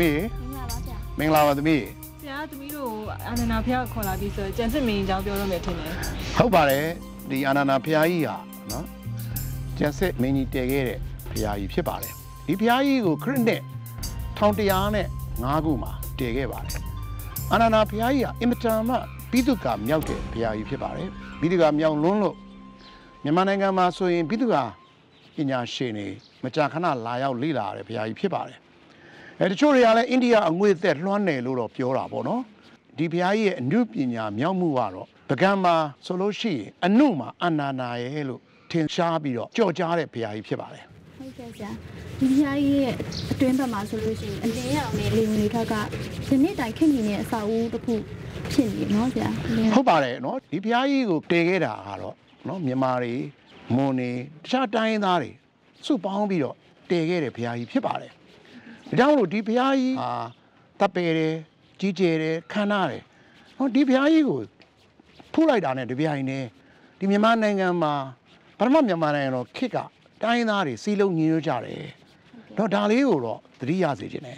သမီးမင်္ဂလာပါဆရာမင်္ဂလာပါသမီးဆရာသမီးတို့အာနန္ဒာဖျားခေါ်လာပြီးဆိုကျန်စစ်မင်းအကြောင်းပြောရမယ်ထင်တယ်ဟုတ်ပါတယ်ဒီအာနန္ဒာဖျားကြီးဟာနော်ကျန်စစ်မင်းကြီးတည်ခဲ့တဲ့ဖျားကြီးဖြစ်ပါတယ်ဒီဖျားကြီးကိုခရစ်နဲ့1100နဲ့5ခုမှာတည်ခဲ့ပါတယ်အာနန္ဒာဖျားကြီးဟာအင်မတန်မှပိသုကာမြောက်တဲ့ဖျားကြီးဖြစ်ပါတယ်ပိသုကာမြောက်လွန်းလို့မြန်မာနိုင်ငံမှာဆိုရင်ပိသုကာပညာရှင်တွေမကြာခဏလာရောက်လေ့လာရတဲ့ဘုရားကြီးဖြစ်ပါတယ်အဲတချို့တွေကလည်းအိန္ဒိယအငွေ့သက်လွှမ်းတယ်လို့တော့ပြောတာပေါ့နော်ဒီဘုရားကြီးရဲ့အနုပညာမြောက်မှုကတော့ပကံမှာဆိုလို့ရှိရင်အနုမှာအနာနာရဲ့လို့ထင်ရှားပြီးတော့ကြော်ကြားတဲ့ဘုရားကြီးဖြစ်ပါတယ်ဟုတ်ကဲ့ဆရာဒီဘုရားကြီးရဲ့အတွင်းဘက်မှာဆိုလို့ရှိရင်အလင်းရောင်နဲ့လေဝင်တွေထွက်ကဒီနေ့တိုင်ခင်ကြီးနဲ့အစာဦးတစ်ခုဖြစ်နေเนาะဆရာဟုတ်ပါတယ်เนาะဒီဘုရားကြီးကိုတည်ခဲ့တာကတော့เนาะမြန်မာတွေမွန်တွေတခြားတိုင်းသားတွေစုပေါင်းပြီးတော့တည်ခဲ့တဲ့ဘုရားကြီးဖြစ်ပါတယ်ဒါကြောင့်မလို့ဒီဘုရားကြီးဟာတပ်ပယ်တယ်ကြီးကျယ်တယ်ခမ်းနားတယ်ဟောဒီဘုရားကြီးကိုဖုလိုက်တာနဲ့ဒီဘုရားကြီး ਨੇ ဒီမြန်မာနိုင်ငံမှာပထမမြန်မာနိုင်ငံတော့ခေတ်ကတိုင်းသားတွေစီလုံးညင်းရကြတယ်တော့ဒါလေးကိုတော့သတိရစေခြင်း ਨੇ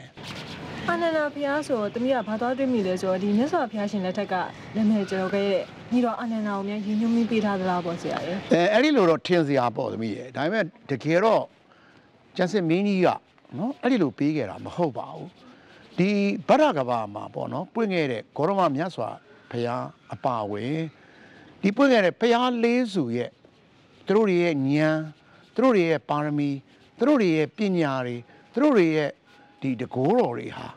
အာနန္ဒာဘုရားဆိုတမီးကဘာသွားတွေ့မိလဲဆိုတော့ဒီမြတ်စွာဘုရားရှင်လက်ထက်ကနာမည်ကျော်ခဲ့တဲ့ညီတော်အာနန္ဒာကိုများရည်ညွှန်းပြီးပေးထားသလားပေါ့ဆရာရဲ့အဲအဲ့ဒီလိုတော့ထင်စရာပေါ့သမီးရဲ့ဒါပေမဲ့တကယ်တော့ကျန်စစ်မင်းကြီးကနော်အဲ့ဒီလိုပေးခဲ့တာမဟုတ်ပါဘူးဒီဗရကဘာမှာပေါ့နော်ပွင့်ခဲ့တဲ့ဂေါရမမြတ်စွာဘုရားအပါဝင်ဒီပွင့်ခဲ့တဲ့ဘုရားလေးစုရဲ့သူတို့တွေရဲ့ဉာဏ်သူတို့တွေရဲ့ပါရမီသူတို့တွေရဲ့ပညာတွေသူတို့တွေရဲ့ဒီတကောတော်တွေဟာ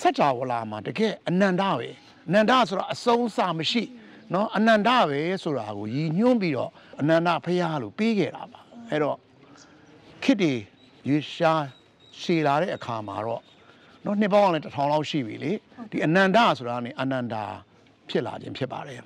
စัจ java လာမှာတကယ်အနန္တပဲအနန္တဆိုတာအဆုံးအစမရှိเนาะအနန္တပဲဆိုတာကိုရည်ညွှန်းပြီးတော့အနန္တဖရားလို့ပြီးခဲ့တာပါအဲ့တော့ခစ်တီရွှေရှားရှည်လာတဲ့အခါမှာတော့နော်နှစ်ပေါင်းကလည်းတစ်ထောင်လောက်ရှိပြီလေဒီအနန္တဆိုတာကနေအနန္တာဖြစ်လာခြင်းဖြစ်ပါတယ်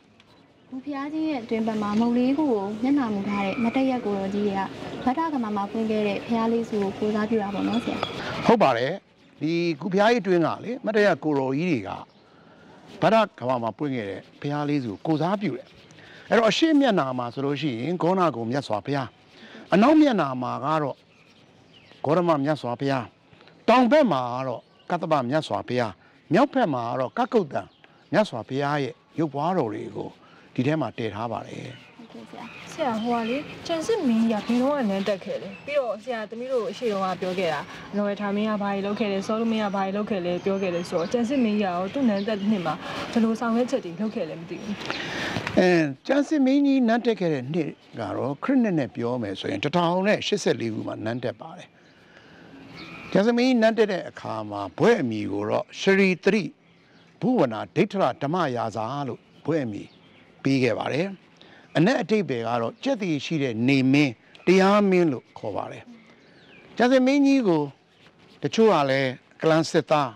ဘုရားကြီးရဲ့အတွင်ဘက်မှာမုံလေးကိုမျက်နှာမူထားတဲ့မတရက်ကိုတော်ကြီးတွေကဗဒ္ဒကမမှာဖွင့်ခဲ့တဲ့ဘုရားလေးစုကိုကိုးစားပြုတာပေါ့နော်ဆရာဟုတ်ပါတယ်ဒီကုဘုရားကြီးအတွင်းကလေမတရက်ကိုတော်ကြီးတွေကဗဒ္ဒကမမှာဖွင့်ခဲ့တဲ့ဘုရားလေးစုကိုကိုးစားပြုတယ်အဲ့တော့အရှိမျက်နှာမှာဆိုလို့ရှိရင်ဂေါနာကိုမြတ်စွာဘုရားအနောက်မျက်နှာမှာကတော့ဂေါရမမြတ်စွာဘုရားတောင်ဘက်မှာတော့ကတ္တပမြတ်စွာဘုရားမြောက်ဘက်မှာတော့ကကုတ်တံမြတ်စွာဘုရားရဲ့ရုပ်ပွားတော်တွေကိုဒီထဲမှာတည်ထားပါတယ်ဆရာဟိုကလေကျန်စစ်မင်းကြီးကဘင်းလုံးကနန်းတက်ခဲ့တယ်ပြီးတော့ဆရာသမီးတို့အရှိတော်ကပြောခဲ့တာနော်ဝေထာမင်းကဘာကြီးလုပ်ခဲ့လဲစောလူမင်းကဘာကြီးလုပ်ခဲ့လဲပြောခဲ့လဲဆိုတော့ကျန်စစ်မင်းကြီးကရောသူ့နန်းတက်နှစ်မှာဘယ်လိုဆောင်ရွက်ချက်တွေလုပ်ခဲ့လဲမသိဘူးအဲကျန်စစ်မင်းကြီးနန်းတက်ခဲ့တဲ့နှစ်ကတော့ခရစ်နှစ်နဲ့ပြောမယ်ဆိုရင်1084ခုမှာနန်းတက်ပါတယ်ယသမီးနတ်တက်တဲ့အခါမှာဘွဲ့အမိကိုတော့ရှရီတရိဘုဝနာဒိဋ္ဌရဓမ္မရာဇာလို့ဘွဲ့အမိပြီးခဲ့ပါတယ်။အ내အတိတ်ပဲကတော့ကျက်တည်ရှိတဲ့နေမင်းတရားမင်းလို့ခေါ်ပါတယ်။ယသမီးကြီးကိုတချို့ကလည်းကလန်စစ်သား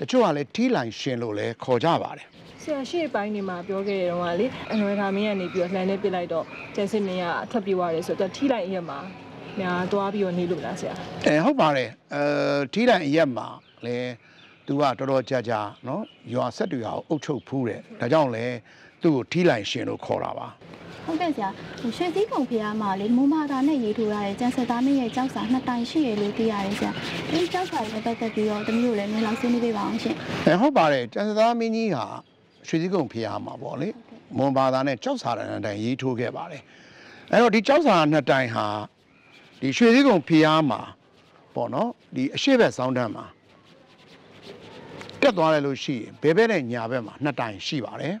တချို့ကလည်းထီလိုင်ရှင်လို့လည်းခေါ်ကြပါတယ်။ဆရာရှေ့ပိုင်းနေမှာပြောခဲ့တဲ့တော့ကလေအန်ဝဲတာမင်းကနေပြီးတော့လှမ်းနေပြလိုက်တော့ကျန်စစ်မင်းကထွက်ပြေးသွားတယ်ဆိုတော့ထိလိုက်ရက်မှာများသွားပြီးတော့နေလို့လားဆရာအဲဟုတ်ပါတယ်အဲထီးတိုင်အရက်မှာလဲသူကတော်တော်ကြာကြာနော်ရွာဆက်တွေဟာအုပ်ချုပ်ဖူးတယ်ဒါကြောင့်လဲသူ့ကိုထီးလိုင်ရှင်လို့ခေါ်တာပါဟုတ်ကဲ့ဆရာရွှေစည်းကုံဖျားမှာလေမူမာတာနဲ့ရေးထိုးရတဲ့ကျန်ဆက်သားမင်းရဲ့ကြောက်စာနှစ်တိုင်ရှိရလို့သိရတယ်ဆရာ။အဲဒီကြောက်စာတွေပတ်သက်ပြီးတော့တမျိုးလည်းနည်းလောက်ဆွေးနွေးပေးပါအောင်ရှင်။အဲဟုတ်ပါတယ်ကျန်ဆက်သားမင်းကြီးဟာရွှေစည်းကုံဖျားမှာပေါ့လေမွန်ဘာသာနဲ့ကြောက်စာနှစ်တိုင်ရေးထိုးခဲ့ပါတယ်။အဲတော့ဒီကြောက်စာနှစ်တိုင်ဟာဒီရွှေစည်းကုံဖျားမှာပေါ့နော်ဒီအရှိဘက်ဆောင်းတန်းမှာတက်သွားတယ်လို့ရှိရင်ဘယ်ဘက်နဲ့ညာဘက်မှာနှစ်တိုင်ရှိပါတယ်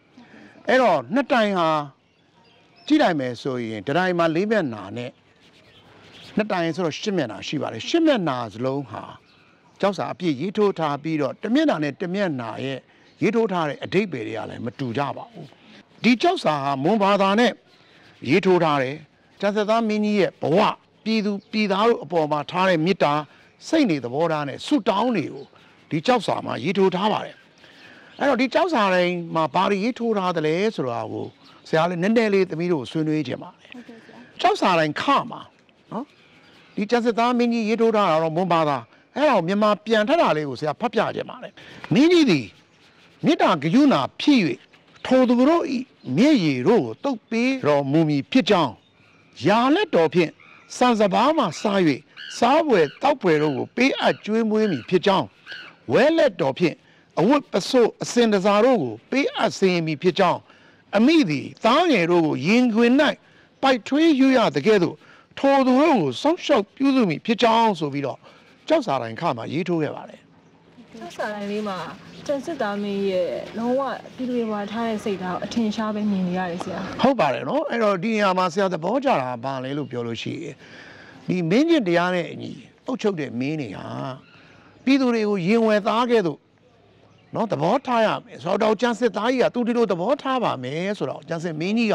အဲ့တော့နှစ်တိုင်ဟာကြည့်လိုက်မယ်ဆိုရင်တတိုင်မှာ၄မျက်နှာနဲ့နှစ်တိုင်ဆိုတော့၈မျက်နှာရှိပါတယ်၈မျက်နှာစလုံးဟာကြောက်စာအပြည့် ရေးထိုးထားပြီးတော့တမျက်နှာနဲ့တမျက်နှာရဲ့ရေးထိုးထားတဲ့အဓိပ္ပာယ်တွေကလည်းမတူကြပါဘူးဒီကြောက်စာဟာမွန်ဘာသာနဲ့ရေးထိုးထားတယ်ကျန်စသားမင်းကြီးရဲ့ဘဝပြည်သူပြည်သားတို့အပေါ်မှာထားတဲ့မေတ္တာ စိတ်နေသဘောထားနဲ့ဆုတောင်းတွေကိုဒီကြောက်စာမှာရေးထိုးထားပါတယ်အဲ့တော့ဒီကြောက်စာတိုင်းမှာဘာတွေရေးထိုးထားသလဲဆိုတာကိုဆရာလေးနည်းနည်းလေးသမီးတို့ဆွေးနွေးခြင်းပါတယ်ကြောက်စာတိုင်းခမှာနော်ဒီကျန်စစ်သားမင်းကြီးရေးထိုးထားတာတော့မွန်ပါသားအဲ့တော့မြန်မာပြန်ထက်တာလေးကိုဆရာဖတ်ပြခြင်းပါတယ်မိကြီးဒီမေတ္တာကရုဏာဖြစ်၍ထိုသူတို့ဤမြေရီတို့ကိုတုတ်ပေးတော်မူမည်ဖြစ်ကြောင်းယာလက်တော်ဖြင့်စံစဘာမှစား၍စားပွဲတောက်ပွဲတို့ကို ပေးအပ်ကျွေးမွေးမိဖြစ်ကြောင်းဝဲလက်တော်ဖြင့်အဝတ်ပစို့အစင်တစားတို့ကို ပေးအပ်စင်မိဖြစ်ကြောင်းအမိသည်တောင်းငယ်တို့ကိုရင်ခွင်၌ပိုက်ထွေးယူရတကဲ့သို့ထိုသူတို့ကိုစောင့်ရှောက်ပြုစုမိဖြစ်ကြောင်းဆိုပြီးတော့ကြောက်စာတိုင်းခါမှာရေးထိုးခဲ့ပါတယ်။ကြောက်စာတိုင်းလေးမှာကျန်စစ်သားမင်းရဲ့လုံးဝပြည်သူတွေဝါထားတဲ့စိတ်ဓာတ်ကိုအထင်ရှားပဲမြင်နေရတယ်ဆရာဟုတ်ပါတယ်နော်အဲ့တော့ဒီနေရာမှာဆရာသဘောကျတာဘာလဲလို့ပြောလို့ရှိရင်ဒီမင်းကျင်တရားနဲ့အညီအုပ်ချုပ်တဲ့မင်းတွေဟာပြည်သူတွေကိုရင်ဝယ်သားခဲ့သူနော်သဘောထားရမယ်ဆိုတော့ကျန်စစ်သားကြီးကသူဒီလိုသဘောထားပါမယ်ဆိုတော့ကျန်စစ်မင်းကြီးက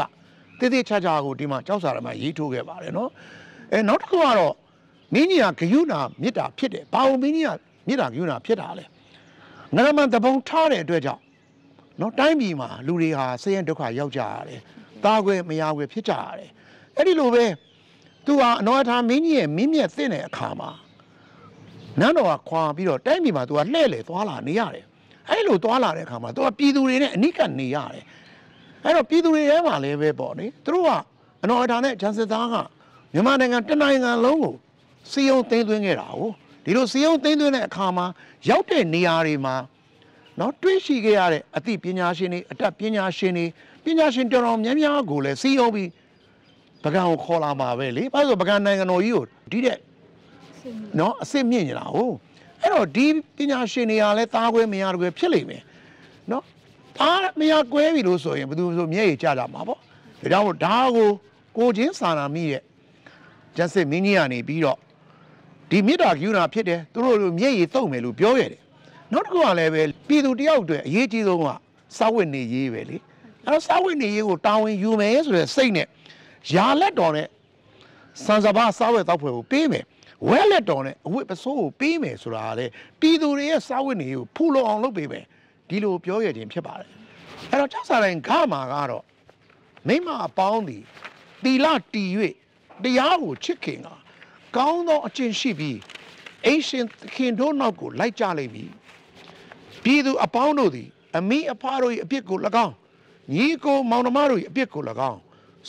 တိတိကျကျကိုဒီမှာကြောက်စာရမှာရေးထိုးခဲ့ပါတယ်နော်အဲနောက်တစ်ခုကတော့မင်းကြီးကဂယုဏမေတ္တာဖြစ်တယ်ဘာလို့မင်းကြီးကမေတ္တာဂယုဏဖြစ်တာလဲငရမန်တပုံထားတဲ့အတွက်ကြောင့်နော်တိုင်းပြည်မှာလူတွေဟာဆင်းရဲဒုက္ခရောက်ကြရတယ်။တာခွေမရခွေဖြစ်ကြရတယ်။အဲ့ဒီလိုပဲသူဟာအနောအထာမင်းကြီးရဲ့မင်းမြတ်သင့်တဲ့အခါမှာနန်းတော်ကခွာပြီးတော့တိုင်းပြည်မှာသူကလှည့်လေသွားလာနေရတယ်။အဲ့လိုသွားလာတဲ့အခါမှာသူကပြည်သူတွေနဲ့အနိကနေရတယ်။အဲ့တော့ပြည်သူတွေထဲမှာလည်းပဲပေါ့လေသူတို့ကအနော်အထာနဲ့ဂျန်စစ်သားကမြန်မာနိုင်ငံတနိုင်ငံလုံးကိုစီယုံသိမ်းသွင်းခဲ့တာကိုဒီလိုစည်းရုံးသိမ်းသွင်းတဲ့အခါမှာရောက်တဲ့နေရာတွေမှာနော်တွေးရှိခဲ့ရတဲ့အသိပညာရှင်တွေအတတ်ပညာရှင်တွေပညာရှင်တော်တော်များများကိုလည်းစည်းရုံးပြီးပကံကိုခေါ်လာမှာပဲလေဘာလို့ပကံနိုင်ငံတော်ကြီးကိုဒီတဲ့နော်အစ်စ်မြင့်နေတာဟုတ်အဲ့တော့ဒီပညာရှင်တွေကလည်းတားခွဲမရတော့ဖြစ်လိမ့်မယ်နော်တားမရကွဲပြီလို့ဆိုရင်ဘယ်သူဆိုမျက်ရည်ကျတာမှာပေါ့ဒါကြောင့်ဒါကိုကိုချင်းစာနာမိတဲ့ဂျက်စစ်မင်းကြီးကနေပြီးတော့ဒီမေတ္တာကရုဏာဖြစ်တယ်သူတို့လိုမျက်ရည်တုံမယ်လို့ပြောရတယ်နောက်တစ်ခုကလည်းပဲပြည်သူတယောက်အတွက်အရေးကြီးဆုံးကစာဝတ်နေရေးပဲလေအဲတော့စာဝတ်နေရေးကိုတာဝန်ယူမယ်ဆိုတဲ့စိတ်နဲ့ယာလက်တော်နဲ့စံစဘာစာဝတ်တောက်ဖွဲ့ကိုပေးမယ်ဝဲလက်တော်နဲ့အဝတ်ပစိုးကိုပေးမယ်ဆိုတာကလေပြည်သူတွေရဲ့စာဝတ်နေရေးကိုဖူလုံအောင်လုပ်ပေးမယ်ဒီလိုပြောရခြင်းဖြစ်ပါတယ်အဲတော့ကျောက်စာတိုင်းဂါမာကတော့မိမအပေါင်းသည်တီလာတီ၍တရားကိုချစ်ခင်တာကောင်းသောအကျင့်ရှိပြီးအိရှင်သခင်တို့နောက်ကို လိုက်ကြလိမ့်မည်ပြည်သူအပေါင်းတို့သည် အမိအဖတို့၏အပြစ်ကို၎င်းညီကိုမောင်နှမတို့၏အပြစ်ကို၎င်း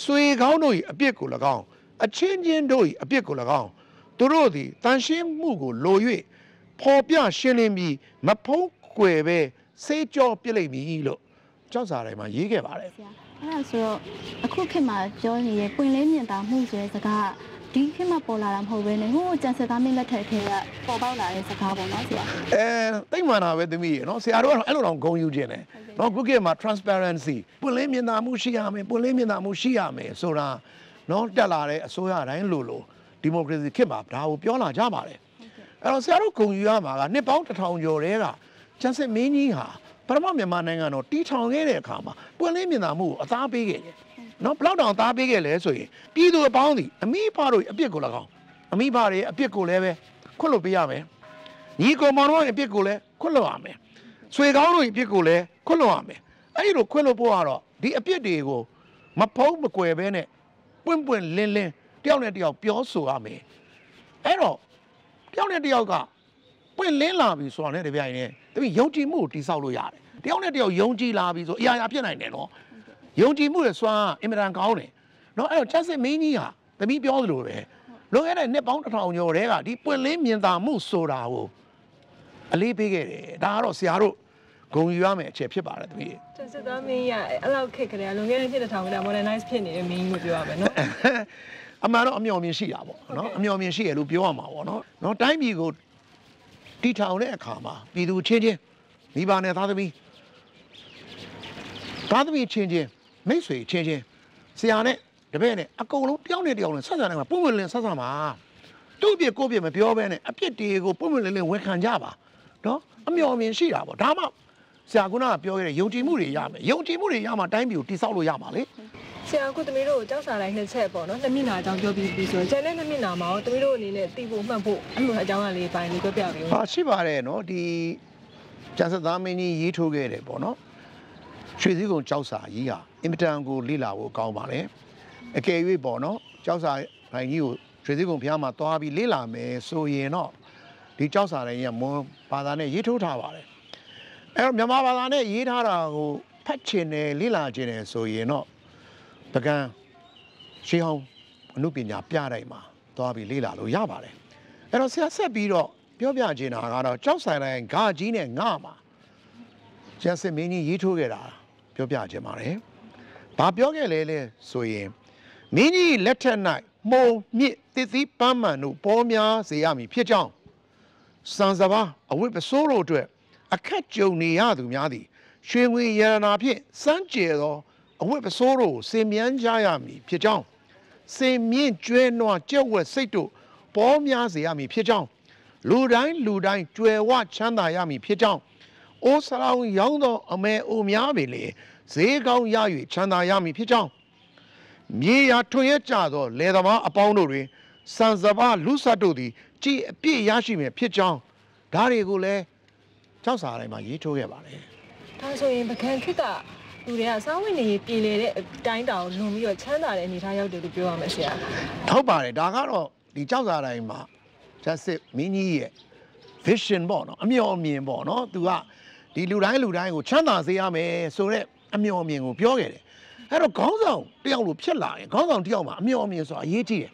ဆွေကောင်းတို့၏အပြစ်ကို၎င်းအချင်းချင်းတို့၏အပြစ်ကို၎င်းသူတို့သည်တန်ရှင်းမှုကိုလို၍ပေါ်ပြရှင်းလင်းပြီး မဖုံးကွယ်ပဲစေကြောပြစ်လိမ့်မည်လို့ကြောက်စာထဲမှာရေးခဲ့ပါတယ်။အဲ့ဒါဆိုတော့အခုခေတ်မှာပြောနေတဲ့ပွင့်လင်းမြင်သာမှုဆိုတဲ့စကားကဒီခေတ်မှာပေါ်လာတာမဟုတ်ဘဲနဲ့ဟိုကျန်စကားမင်းလက်ထက်ထဲကပေါ်ပေါက်လာတဲ့စကားပေါ့နော်ဆရာအဲတိတ်မှန်တာပဲသမီးရေနော်ဆရာတို့ကတော့အဲ့လိုတော့ဂုံယူခြင်းတယ်နော်ခုခေတ်မှာ transparency ပွင့်လင်းမြင်သာမှုရှိရမယ်ပွင့်လင်းမြင်သာမှုရှိရမယ်ဆိုတာနော်တက်လာတဲ့အစိုးရတိုင်းလို့လို့ဒီမိုကရေစီခေတ်မှာဒါကိုပြောလာကြပါတယ်အဲ့တော့ဆရာတို့ဂုံယူရမှာကနှစ်ပေါင်းတစ်ထောင်ကျော်တည်းကကျန်စစ်မင်းကြီးဟာပထမမြန်မာနိုင်ငံတော်တီထောင်ခဲ့တဲ့အခါမှာပွင့်လင်းမြင်သာမှုကိုအသားပေးခဲ့တယ်နော်ဘလောက်တောင်သားပေးခဲ့လဲဆိုရင်ပြည်သူအပေါင်းစီအမိဖတို့အပြစ်ကို၎င်းအမိဖတွေအပြစ်ကိုလည်းပဲခွတ်လွတ်ပေးရမယ်ညီကောင်မောင်တို့အပြစ်ကိုလည်းခွတ်လွတ်ရမယ်ဆွေကောင်းတို့အပြစ်ကိုလည်းခွတ်လွတ်ရမယ်အဲ့ဒီလိုခွတ်လွတ်ဖို့ကတော့ဒီအပြစ်တွေကိုမဖုံးမကွယ်ပဲနဲ့ပွင့်ပွင့်လင်းလင်းတယောက်နဲ့တယောက်ပြောဆိုရမယ်အဲ့တော့တယောက်နဲ့တယောက်ကပွင့်လင်းလာပြီဆိုတာနဲ့တပြိုင်တည်းတပည့်ယုံကြည်မှုကိုတိဆောက်လို့ရတယ်တယောက်နဲ့တယောက်ယုံကြည်လာပြီဆိုအရာရာဖြစ်နိုင်တယ်နော်ယုံကြည်မှုရဲ့စွမ်းအင်မတန်ကောင်းတယ်နော်အဲ့တော့ချက်စစ်မင်းကြီးဟာသမီးပြောသလိုပဲလွန်ခဲ့တဲ့နှစ်ပေါင်းတစ်ထောင်ကျော်တည်းကဒီပွင့်လင်းမြင်သာမှုဆိုတာကိုအလေးပေးခဲ့တယ်ဒါကတော့ဆရာတို့ဂုံယူရမယ့်အချက်ဖြစ်ပါတယ်သမီးချက်စစ်သားမင်းရအဲ့လောက်ခက်ကြတယ်လွန်ခဲ့တဲ့နှစ်တစ်ထောင်က modernize ဖြစ်နေတဲ့မင်းကြီးကိုပြောရမယ်နော်အမှန်တော့အမျှော်မြင်ရှိတာပေါ့နော်အမျှော်မြင်ရှိရလို့ပြောရမှာပေါ့နော်နော်တိုင်းပြည်ကိုတီထောင်တဲ့အခါမှာပြည်သူချင်းချင်းမိဘနဲ့သားသမီးသားသမီးချင်းချင်းမိတ်ဆွေချင်းချင်းဆရာနဲ့တပည့်နဲ့အကုန်လုံးတယောက်နဲ့တယောက်နဲ့ဆက်ဆံနိုင်မှာပုံမှန်လင်းဆက်ဆံပါသူ့အပြစ်ကိုယ့်အပြစ်မပြောဘဲနဲ့အပြစ်တွေကိုပုံမှန်လင်းလင်းဝန်ခံကြပါနော်အမျှော်မြင်ရှိတာပေါ့ဒါမှဆရာကပြောခဲ့တဲ့ယုံကြည်မှုတွေရမယ်ယုံကြည်မှုတွေရမှတိုင်းပြည်ကိုတည်ဆောက်လို့ရမှာလေဆရာအခုသမီးတို့ကြောက်စာတိုင်းနှစ်ချက်ပေါ့နော်နှစ်မျက်နှာအကြောင်းပြောပြီးပြီဆိုတော့ကျန်တဲ့နှစ်မျက်နှာမှာရောသမီးတို့အနေနဲ့သိဖို့မှတ်ဖို့အဲ့လိုအကြောင်းအရာလေးပိုင်းလေးပြောပြပေးဦးဟာရှိပါတယ်နော်ဒီကျန်စသားမင်းကြီးရေးထိုးခဲ့တယ်ပေါ့နော်ရွှေစည်းကုံကြောက်စာကြီးဟာအင်မတန်ကိုလေ့လာဖို့ကောင်းပါတယ်အကယ်၍ပေါ့နော်ကြောက်စာတိုင်းကြီးကိုရွှေစည်းကုန်ဖျားမှာသွားပြီးလေ့လာမယ်ဆိုရင်တော့ဒီကြောက်စာတိုင်းကမွန်ဘာသာနဲ့ရေးထိုးထားပါတယ်အဲ့တော့မြန်မာဘာသာနဲ့ရေးထားတာကိုဖတ်ချင်တယ်လေ့လာချင်တယ်ဆိုရင်တော့ပကံရှေးဟောင်းအမှုပညာပြတိုင်းမှာသွားပြီးလေ့လာလို့ရပါတယ်အဲ့တော့ဆရာဆက်ပြီးတော့ပြောပြချင်တာကတော့ကြောက်ဆိုင်တိုင်းဂါကြီးနဲ့ငါမှာကျန်စစ်မင်းကြီးရေးထိုးခဲ့တာ ပြောပြချင်ပါတယ်ဘာပြောခဲ့လဲလဲဆိုရင်မင်းကြီးလက်ထက်၌မှုံမြစ်တည်သီးပန်းမှန်တို့ပေါ်များစေရမည်ဖြစ်ကြောင်းစံစဘာအဝိပစိုးတို့အတွက်အခက်ကြုံနေရသူများသည် ရွှေငွေရတနာဖြင့်စမ်းကြဲသောအဝိပစိုးတို့ကိုစင်မြန်းကြရမည်ဖြစ်ကြောင်းစင်မြင့်ကျွဲနွားကြက်ဝက်စိတ်တို့ပေါ်များစေရမည်ဖြစ်ကြောင်းလူတိုင်းလူတိုင်းကြွယ်ဝချမ်းသာရမည်ဖြစ်ကြောင်းအိုးစလောင်းရောင်းသောအမဲအိုများပင်လေဈေးကောင်းရ၍ချမ်းသာရမည်ဖြစ်ကြောင်းမြေယာထွင်ရကြသောလယ်သမားအပေါင်းတို့တွင်စံစပါလူဆတ်တို့သည်ကြည်အပြည့်ရရှိမည်ဖြစ်ကြောင်းဒါတွေကိုလည်းကြောက်စာတိုင်းမှာရေးထိုးခဲ့ပါတယ်။ဒါဆိုရင်ပကံခေတ်ကလူတွေကစောင်းဝင်နေပြည်လေတဲ့အတိုင်းတောင်လွန်ပြီးတော့ချမ်းသာတဲ့အနေအထားရောက်တယ်လို့ပြောရမှာဆရာ။ဟုတ်ပါတယ်ဒါကတော့ဒီကြောက်စာတိုင်းမှာ justice မင်းကြီးရဲ့ vision ပေါ့နော်အမျှော်အမြင်ပေါ့နော်သူကဒီလူတိုင်းလူတိုင်းကိုချမ်းသာစေရမယ်ဆိုတော့အမျော်အမြင်ကိုပြောခဲ့တယ်အဲ့တော့ခေါင်းဆောင်တယောက်လိုဖြစ်လာရင်ခေါင်းဆောင်တယောက်မှာအမျော်အမြင်ဆိုတာအရေးကြီးတယ်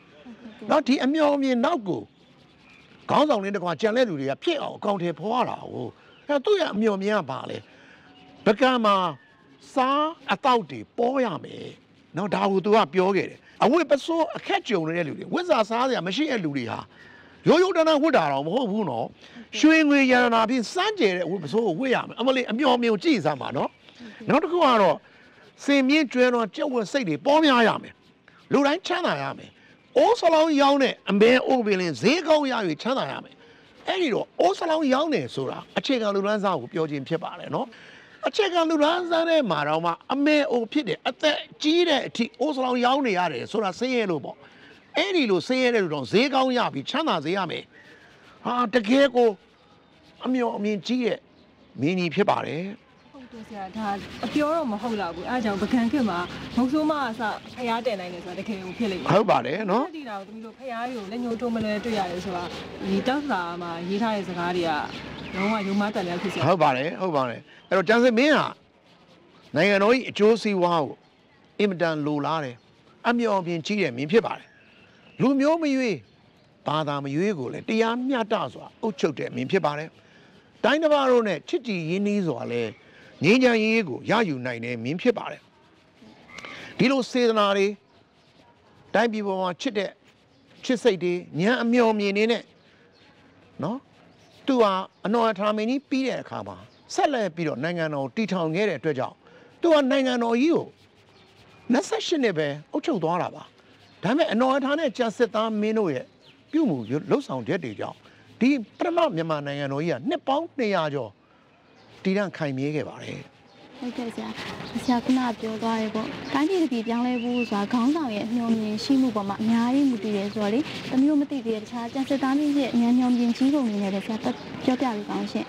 နော်ဒီအမျော်အမြင်နောက်ကိုခေါင်းဆောင်လေးတကွာကြံတဲ့လူတွေကဖြစ်အောင်အကောင့်ထဲပေါ်ရတာကိုအဲ့သူ့ရဲ့အမျော်အမြင်ကဘာလဲပကံမှာစားအတောက်တွေပေါ်ရမယ်နော်ဒါကိုသူကပြောခဲ့တယ်အဝိပစိုးအခက်ကြုံနေတဲ့လူတွေဝိဇာစားစရာမရှိတဲ့လူတွေဟာရိုးရိုးတန်းတန်းဝတ်တာတော့မဟုတ်ဘူးနော်ရွှေငွေရတနာဖြင့်စမ်းကြဲတဲ့အဝိပစိုးကိုဝတ်ရမယ်အမလေးအမျော်အမြင်ကိုကြည့်စမ်းပါနော်နောက်တစ်ခုကတော့စင်မြင့်ကျွဲတော့ကြက်ဝက်စိတ်တွေပေါများရမယ်လူတိုင်းချမ်းသာရမယ်အိုးစလောင်းရောင်းတဲ့အမဲအိုးပင်လင်းဈေးကောင်းရ၍ချမ်းသာရမယ်အဲ့ဒီတော့အိုးစလောင်းရောင်းတယ်ဆိုတာအခြေခံလူလန်းစားကိုပြောခြင်းဖြစ်ပါတယ်နော်အခြေခံလူလန်းစားတဲ့မှာတော့မှအမဲအိုးဖြစ်တယ်အသက်ကြီးတဲ့အထိအိုးစလောင်းရောင်းနေရတယ်ဆိုတာဆင်းရဲလို့ပေါ့အဲ့ဒီလိုဆင်းရဲတဲ့လူတော့ဈေးကောင်းရပြီးချမ်းသာစေရမယ်ဟာတကယ်ကိုအမျော်အမြင်ကြီးရဲ့မင်းကြီးဖြစ်ပါတယ်ကိုဆရာဒါအပြောတော့မဟုတ်တော့ဘူးအဲအကြောင်းပကံခင်မှာမုတ်ဆိုးမအစဖျားတင်နိုင်တယ်ဆိုတာတကယ်ကိုဖြစ်လိမ့်မယ်ဟုတ်ပါတယ်နော်တိတာကိုသမီးတို့ဖျားရီကိုလက်ညှိုးထိုးမလဲတွေ့ရတယ်ဆိုတာဒီတောက်စာမှာရေးထားတဲ့စကားတွေကလုံးဝယုံမတန်လည်းဖြစ်စေဟုတ်ပါတယ်ဟုတ်ပါတယ်အဲ့တော့ကျန်စစ်မင်းဟာနိုင်ငံတော်၏အကျိုးစီးပွားကိုအင်မတန်လိုလားတယ်အမြော်အမြင်ကြီးတယ်မင်းဖြစ်ပါတယ်လူမျိုးမရွေးဘာသာမရွေးကိုလည်းတရားမျှတစွာအုပ်ချုပ်တယ်မင်းဖြစ်ပါတယ်တိုင်းတစ်ပါးတို့နဲ့ချစ်ကြည်ရင်းနှီးစွာလည်းငြိမ်းချမ်းရေးကိုရယူနိုင်တဲ့မင်းဖြစ်ပါတယ်ဒီလိုစေတနာတွေတိုင်းပြည်ပေါ်မှာချစ်တဲ့ချစ်စိတ်တွေညံအမျော်မြင်နေတဲ့နော်သူဟာအနော်ထာမင်းကြီးပြီးတဲ့အခါမှာဆက်လက်ပြီးတော့နိုင်ငံတော်တည်ထောင်ခဲ့တဲ့အတွက်ကြောင့်သူဟာနိုင်ငံတော်ကြီးကို28နှစ်ပဲအုပ်ချုပ်သွားတာပါဒါပေမဲ့အနော်ထာနဲ့ကြံစစ်သားမင်းတို့ရဲ့ပြုမှုလှုပ်ဆောင်ချက်တွေကြောင့်ဒီပထမမြန်မာနိုင်ငံတော်ကြီးကနှစ်ပေါင်း200ကျော်တည်တံ့ခိုင်မြဲခဲ့ပါတယ်ဟုတ်ကဲ့ဆရာဆရာကနပြောသွားတယ်ပေါ့တိုင်းပြည်တစ်ပြည်ပြောင်းလဲဖို့ဆိုတာခေါင်းဆောင်ရဲ့အညွန်မြင်ရှိမှုပေါ်မှာအများကြီးမူတည်တယ်ဆိုတော့လေတမျိုးမသိသေးတဲ့တခြားကျန်စစ်သားမျိုးရဲ့အများညွန်မြင်ကြီးပုံနေတယ်ဆရာပြောပြပြီးကောင်းရှင့်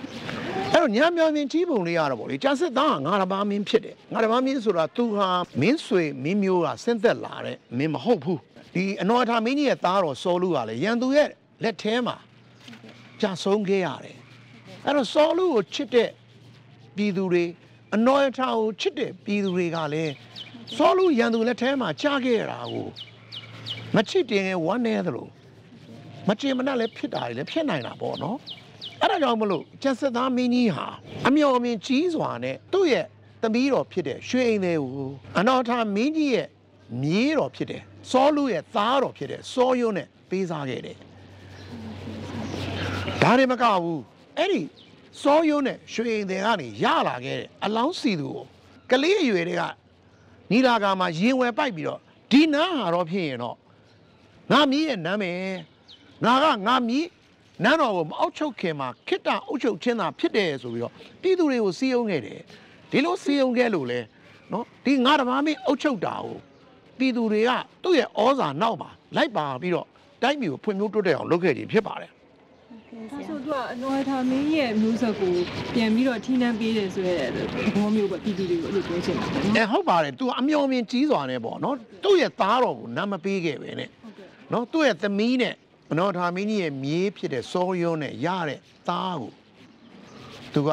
အဲ့တော့ညံမြောင်မြင်ကြီးပုံလေးရတော့ဗောလေကျန်စစ်သားကငါတပါမင်းဖြစ်တယ်ငါတပါမင်းဆိုတာသူဟာမင်းဆွေမင်းမျိုးကဆင့်သက်လာတဲ့မင်းမဟုတ်ဘူးဒီအနော်ထာမင်းကြီးရဲ့သားတော်စောလူကလည်းရန်သူရဲ့လက်ထဲမှာကြာဆုံးခဲ့ရတယ်အဲ့တော့စောလူကိုချစ်တဲ့ပြည်သူတွေအနော်ရထာကိုချစ်တဲ့ပြည်သူတွေကလည်းစောလူရန်သူလက်ထဲမှာကြားခဲ့ရတာကိုမချစ်တင်ငယ်ဝမ်းနေသလိုမချင်မနှက်လည်းဖြစ်တာတွေလည်းဖြစ်နိုင်တာပေါ့နော်အဲ့ဒါကြောင့်မလို့ကျက်စစ်သားမင်းကြီးဟာအမျော်အမြင်ကြီးစွာနဲ့သူ့ရဲ့သမီးတော်ဖြစ်တဲ့ရွှေအိမ်လေးကိုအနော်ထာမင်းကြီးရဲ့မြေးတော်ဖြစ်တဲ့စောလူရဲ့သားတော်ဖြစ်တဲ့စောယွန်းနဲ့ပေးစားခဲ့တယ်ဒါတွေမကဘူးအဲ့ဒီစောရုံးနဲ့ရွှေရင်တင်ကနေရလာခဲ့တဲ့အလောင်းစီသူကိုကလေးအရွယ်တွေကနီလာကာမှာရင်ဝယ်ပိုက်ပြီးတော့ဒီနားဟာတော့ဖြစ်ရင်တော့ငါမီးရဲ့နာမည်ငါကငါမီးနန်းတော်ကိုမအောက်ချုပ်ခင်မှာခိတ္တအုပ်ချုပ်ခြင်းသာဖြစ်တယ်ဆိုပြီးတော့ပြည်သူတွေကိုစီးအောင်ခဲ့တယ်ဒီလိုစီးအောင်ခဲ့လို့လဲနော်ဒီငါတမားမင်းအုပ်ချုပ်တာကိုပြည်သူတွေကသူ့ရဲ့ဩဇာနောက်မှာလိုက်ပါပြီးတော့တိုင်းပြည်ကိုဖွံ့ဖြိုးတိုးတက်အောင်လုပ်ခဲ့ခြင်းဖြစ်ပါတယ်ဒါဆိုသူကအနွယ်ထာမင်းရဲ့မျိုးဆက်ကိုပြန်ပြီးတော့ထိနှံပေးတယ်ဆိုတဲ့သဘောမျိုးပဲပြည်သူတွေကိုအဲ့လိုပြောချင်တာပေါ့နော်အဲဟုတ်ပါတယ်သူကအမျော်မြင်ကြီးစွာနဲ့ပေါ့နော်သူ့ရဲ့သားတော်ကိုနာမပေးခဲ့ပဲနဲ့နော်သူ့ရဲ့သမီးနဲ့အနွယ်ထာမင်းကြီးရဲ့မြေးဖြစ်တဲ့စောရုံးနဲ့ရတဲ့သားကိုသူက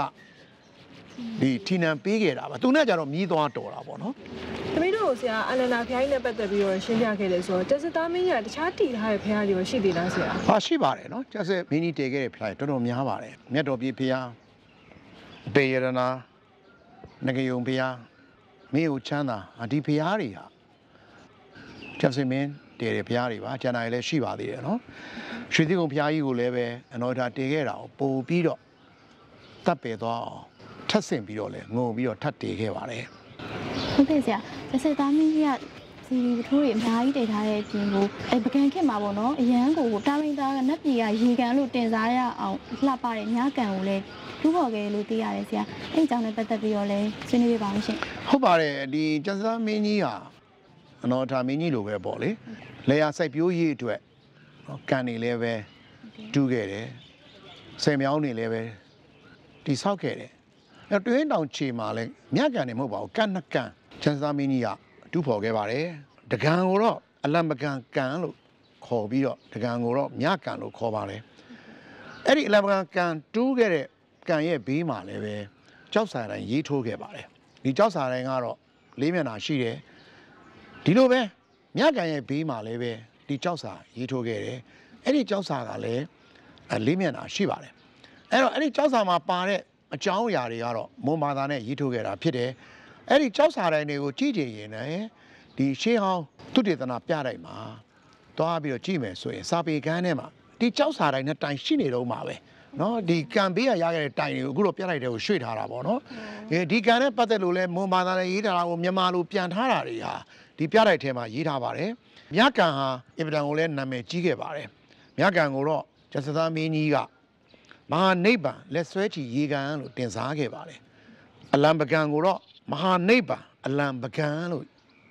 ဒီထိနှံပေးခဲ့တာပါသူနဲ့ကြတော့မြည်သွားတော်တာပေါ့နော်သမီးကိုဆရာအနန္ဒာဖျားကြီးနဲ့ပတ်သက်ပြီးတော့ရှင်းပြခဲ့တယ်ဆိုတော့ကျဆစ်သားမင်းကြီးကတခြားတည်ထားတဲ့ဖျားတွေရောရှိသေးလားဆရာ။ဟာရှိပါတယ်နော်ကျဆစ်မင်းကြီးတည်ခဲ့တဲ့ဖျားတော်တော်များပါတယ်။မြတ်တော်ပြည်ဖျား။ပေရနာငကယုံဖျားမင်းကိုချမ်းသာဒီဖျားတွေဟာကျဆစ်မင်းတည်တယ်ဖျားတွေပါကျန်တာတွေလည်းရှိပါသေးတယ်နော်။ရွှေသီးကုံဖျားကြီးကိုလည်းပဲအနော်ဒါတည်ခဲ့တာကိုပို့ပြီးတော့တတ်ပယ်သွားအောင်ထပ်ဆင့်ပြီးတော့လဲငုံပြီးတော့ထပ်တည်ခဲ့ပါတယ်။ဟုတ်တယ်ဆရာကစိတ်သားမင်းကြီးကစီရီပထိုးတွေအများကြီးတည်ထားတဲ့အပြင်ကိုအဲပကံခက်မှာပေါ့နော်အရန်ကိုတာမိန်သားကနတ်ပြည်ကရေကန်လို့တင်စားရအောင်လှပတဲ့ညကန်ကိုလည်းထူးပေါ်ခဲ့လို့သိရတယ်ဆရာအဲအကြောင်းနဲ့ပတ်သက်ပြီးတော့လည်းဆွေးနွေးပြပါဦးရှင်ဟုတ်ပါတယ်ဒီကျန်းစာမင်းကြီးဟာအနော်ထာမင်းကြီးလိုပဲပေါ့လေလေယာစိုက်ပျိုးရေးအတွက်ကန်နေလဲပဲတူးခဲ့တယ်ဆယ်မြောင်းနေလဲပဲတိဆောက်ခဲ့တယ်အဲတွင်းတောင်ခြေမှာလဲမြကန်နေမဟုတ်ပါဘူးကန်နှစ်ကန်ချန်စာမင်းကြီးကတူဖော်ခဲ့ပါတယ်ဒကံကိုတော့အလမကန်ကန်လို့ခေါ်ပြီးတော့ဒကံကိုတော့မြကန်လို့ခေါ်ပါတယ်အဲ့ဒီအလမကန်ကန်တူးခဲ့တဲ့ကန်ရဲ့ဘေးမှာလည်းပဲကြောက်စာတိုင်းရေးထိုးခဲ့ပါတယ်ဒီကြောက်စာတိုင်းကတော့လေးမျက်နှာရှိတယ်ဒီလိုပဲမြကန်ရဲ့ဘေးမှာလည်းပဲဒီကြောက်စာရေးထိုးခဲ့တယ်အဲ့ဒီကြောက်စာကလည်းလေးမျက်နှာရှိပါတယ်အဲ့တော့အဲ့ဒီကြောက်စာမှာပါတဲ့အကြောင်းအရာတွေကတော့မွန်ဘာသာနဲ့ရေးထိုးခဲ့တာဖြစ်တယ်အဲ့ဒီကြောက်စာတိုင်းတွေကိုကြည့်ကြည့်ရင်လည်းဒီရှေးဟောင်းသူတေသနာပြတိုင်းမှာသွားပြီးတော့ကြည့်မယ်ဆိုရင်စာပေခန်းထဲမှာဒီကြောက်စာတိုင်းနဲ့တိုင်ရှိနေတော့မှာပဲเนาะဒီကံပေးရရခဲ့တဲ့တိုင်တွေကိုအခုတော့ပြလိုက်တယ်ကိုရွှေ့ထားတာပေါ့เนาะဒီကံနဲ့ပတ်သက်လို့လဲမွန်ဘာသာနဲ့ရေးထားတာကိုမြန်မာလိုပြန်ထားတာတွေဟာဒီပြလိုက်ထဲမှာရေးထားပါတယ်မြကံဟာအင်ပဒံကိုလဲနာမည်ကြီးခဲ့ပါတယ်မြကံကိုတော့ကျဆသမင်းကြီးကမဟာနိဗ္ဗာန်လက်ဆွဲချီရေကံလို့တင်စားခဲ့ပါတယ်အလံပကံကိုတော့မဟာနိဗ္ဗာန်အလံပကံလို့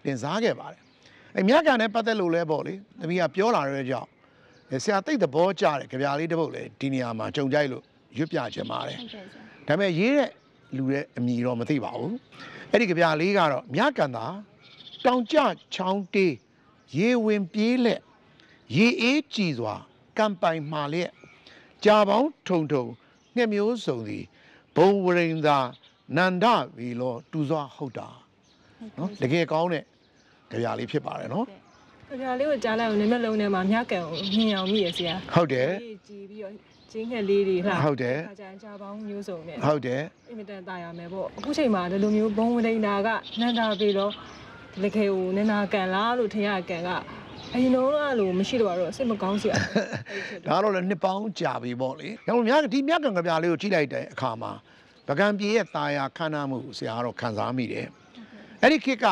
တင်စားခဲ့ပါတယ်အဲမြတ်ကန်နဲ့ပတ်သက်လို့လဲပေါ့လေသမီးကပြောလာတဲ့ကြောင့်ဆရာတိတ်သဘောကျတယ်ကြပြားလေးတစ်ပုတ်လေဒီနေရာမှာကြုံကြိုက်လို့ရွတ်ပြချင်ပါတယ်ဒါပေမဲ့ရေးတဲ့လူရဲ့အမည်တော့မသိပါဘူးအဲ့ဒီကြပြားလေးကတော့မြတ်ကန်သာတောင်ကြချောင်းတေးရေဝင်ပြေးလက်ရေအေးကြည်စွာကံပိုင်မှာလျက်ကြာပေါင်းထုံထုံနှစ်မျိုးစုံသည်ဘုံဝရင်သာနန္ဒဗီလောတူစွာဟုတ်တာနော်တကယ်ကောင်းတဲ့ကြရားလေးဖြစ်ပါတယ်နော်ကြရားလေးကိုကြားလိုက်အောင်နည်းနည်းလုံးထဲမှာမြကံကိုမြင်အောင်မိရဆရာဟုတ်တယ်ကြည်ပြီးတော့ကျင်းငှက်လေးတွေဟာဟုတ်တယ်ခါကြံကြာပေါင်းမျိုးစုံနဲ့ဟုတ်တယ်အင်မတန်တာရမယ်ပေါ့အခုချိန်မှာဒီလိုမျိုးဘုံဝိဒိနာကနန္ဒဗီလောတကယ်ကိုနန္ဒကံလားလို့ထင်ရကံကအရင်တော့ကလို့မရှိတော့တော့စိတ်မကောင်းစရာဒါတော့လည်းနှစ်ပေါင်းကြာပြီပေါ့လေ။ဒါကြောင့်မြတ်ဒီမြတ်ကံကြပြားလေးကိုကြည့်လိုက်တဲ့အခါမှာပကံပြေရဲ့ตาယာခန္ဓာမှုဆရာကတော့ခံစားမိတယ်အဲ့ဒီခေတ်က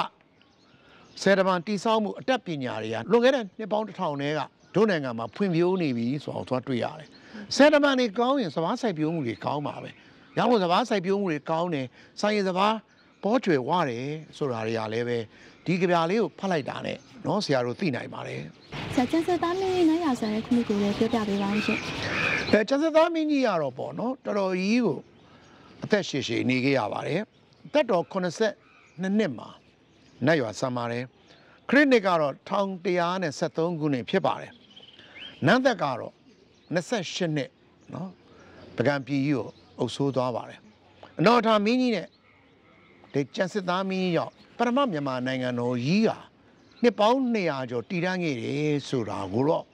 ဆယ်တမန်တိဆောင်းမှုအတတ်ပညာတွေကလွန်ခဲ့တဲ့နှစ်ပေါင်း1000နဲ့ကဒုနိုင်ငံမှာဖွံ့ဖြိုးနေပြီဆိုတော့သွားတွေ့ရတယ်ဆယ်တမန်တွေကောင်းရင်စဘာဆိုင်ပြိုးမှုတွေကောင်းပါပဲရောင်းလို့စဘာဆိုင်ပြိုးမှုတွေကောင်းတယ်ဆိုင်ရင်စဘာပေါ်ကျွယ်ဝတယ်ဆိုတာတွေကလည်းပဲဒီကြပြားလေးကိုဖတ်လိုက်တာနဲ့เนาะဆရာတို့သိနိုင်ပါတယ်ဆရာကျန်းစသားမင်းကြီးနိုင်ရဆန်ရဲ့ခုနှစ်ကိုလည်းပြောပြပေးပါဦးရှင်အဲကျန်းစသားမင်းကြီးကတော့ပေါ့เนาะတော်တော်ကြီးကိုအသက်ရှည်ရှည်နေခဲ့ရပါတယ်။သက်တော်82နှစ်မှာနတ်ရွာဆံပါတယ်။ခရစ်နှစ်ကတော့1173ခုနှစ်ဖြစ်ပါတယ်။နန်းသက်ကတော့28နှစ်နော်။ပကံပြည်ကြီးကိုအုပ်ဆိုးသွားပါတယ်။အနော်ထာမင်းကြီးနဲ့ဒီကျန်စစ်သားမင်းကြီးရောက်ပရမမြန်မာနိုင်ငံတော်ကြီးဟာနှစ်ပေါင်း200ကျော်တည်တံ့ခဲ့တယ်ဆိုတာကိုတော့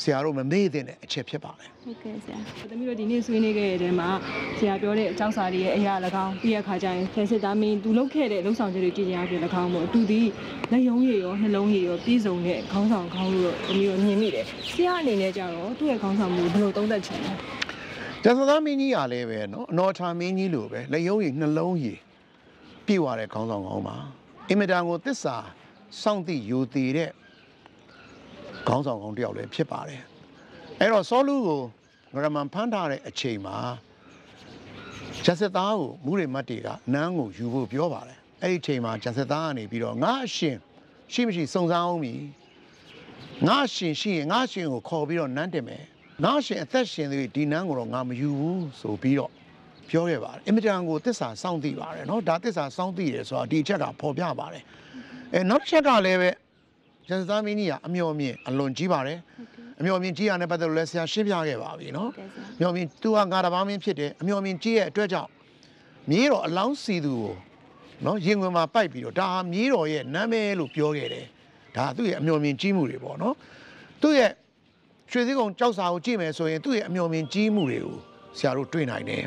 ဆရာတို့မမေ့တဲ့အချက်ဖြစ်ပါတယ်။ဟုတ်ကဲ့ဆရာ။သမီးတို့ဒီနေ့ဆွေးနွေးခဲ့တဲ့တဲမှာဆရာပြောတဲ့အကြောင်းစာတွေရဲ့အရာ၎င်းပြီးရခါကျရင်ဆယ်စစ်သားမင်းသူလုပ်ခဲ့တဲ့လုံဆောင်ချက်တွေကြည်ကြရပြီး၎င်းပေါ့သူဒီလက်ရုံးရည်ရောနှလုံးရည်ရောပြည်စုံတဲ့ခေါင်းဆောင်ခေါင်းလို့တော့သမီးတို့မြင်မိတယ်။ဆရာအနေနဲ့ကြတော့သူ့ရဲ့ခေါင်းဆောင်မှုဘယ်လိုသုံးသပ်ချင်လဲ။ကျန်သားမင်းကြီးကလည်းပဲနော်အနော်ထာမင်းကြီးလိုပဲလက်ရုံးရည်နှလုံးရည်ပြည့်ဝတဲ့ခေါင်းဆောင်ကောင်းပါ။အင်မတန်ကိုသစ္စာစောင့်သိယူတည်တဲ့ခေါင်းဆောင်ကောင်းတယောက်လည်းဖြစ်ပါတယ်အဲ့တော့ဆောလူကိုဂရမန်ဖမ်းထားတဲ့အချိန်မှာဂျက်စစ်သားကိုမူရီမတ်တီကနန်းကိုယူဖို့ပြောပါတယ်အဲ့ဒီအချိန်မှာဂျက်စစ်သားကနေပြီးတော့ငါအရှင် ရှိမရှိစုံစမ်းအောင်ပြီငါရှင်ရှိရင်ငါရှင်ကိုခေါ်ပြီးတော့နန်းတင်မယ်ငါရှင်အသက်ရှင်သေးဒီနန်းကိုတော့ငါမယူဘူးဆိုပြီးတော့ပြောခဲ့ပါတယ်အင်မတန်ကိုတစ္ဆာစောင့်သိပါတယ်เนาะဒါတစ္ဆာစောင့်သိတယ်ဆိုတော့ဒီအချက်ကပေါ်ပြပါတယ်အဲနောက်တစ်ချက်ကလည်းပဲကျန်စာမင်းကြီးကအမျော်မြင်အလွန်ကြီးပါတယ်အမျော်မြင်ကြီးရတဲ့ပတ်သက်လို့လည်းဆရာရှင်းပြခဲ့ပါပြီနော်အမျော်မြင်သူကငါတပားမင်းဖြစ်တယ်အမျော်မြင်ကြီးရဲ့အတွက်ကြောင့်မြေးတော်အလောင်းစီသူကိုနော်ရင်ဝင်မှာပိုက်ပြီးတော့ဒါမြေးတော်ရဲ့နာမည်လို့ပြောခဲ့တယ်ဒါသူ့ရဲ့အမျော်မြင်ကြီးမှုတွေပေါ့နော်သူ့ရဲ့ရွှေစည်းကုံကြောက်စာကိုကြည့်မယ်ဆိုရင်သူ့ရဲ့အမျော်မြင်ကြီးမှုတွေကိုဆရာတို့တွေ့နိုင်တယ်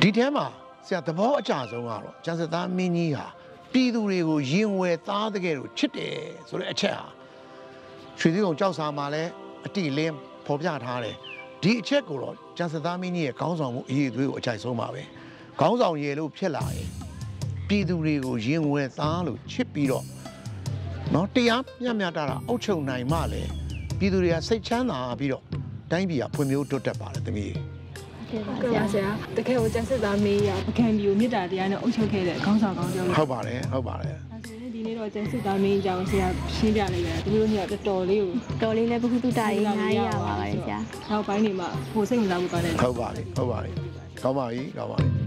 ဒီထဲမှာဆရာသဘောအကျဆုံးကတော့ကျန်စစ်သားမင်းကြီးဟာပြည်သူတွေကို ရင်ဝယ်သားတကယ်လို့ချစ်တယ်ဆိုတဲ့အချက်ဟာရွှေသီးကောင်ကြောက်စာမှာလည်းအတိလင်းဖော်ပြထားတယ်ဒီအချက်ကိုတော့ကျန်စသားမင်းကြီးရဲ့ခေါင်းဆောင်မှုအရေးအသွေးကိုအကြိုက်ဆုံးပါပဲခေါင်းဆောင်ရေလို့ဖြစ်လာရင်ပြည်သူတွေကိုရင်ဝယ်သားလို့ချစ်ပြီးတော့เนาะတရားမျှမျှတတာအုတ်ချုံနိုင်မှလည်းပြည်သူတွေကစိတ်ချမ်းသာပြီးတော့တိုင်းပြည်ကဖွံ့ဖြိုးတိုးတက်ပါတယ်တမီးဟုတ်ပါဆရာဆရာတကယ်ကိုကျန်စစ်သားမေးရပကံဒီကိုမြစ်တာတရားနဲ့အုပ်ချုပ်ခဲ့တဲ့ခေါင်းဆောင်ကောင်းကြောင်းဟုတ်ပါတယ်ဟုတ်ပါတယ်ဒီနေ့တော့ကျန်စစ်သားမင်းကြောင်ဆရာရှင်းပြလိုက်ရတယ်သူတို့ညတော်တော်လေးကိုတော်လေးနဲ့ဘုခုတုတ္တရေးနားရပါပါတယ်ဆရာနောက်ပိုင်းတွေမှာဟိုစိတ်ဝင်စားဖို့ပါတယ်ဟုတ်ပါတယ်ဟုတ်ပါတယ်ကောင်းပါပြီကောင်းပါပြီ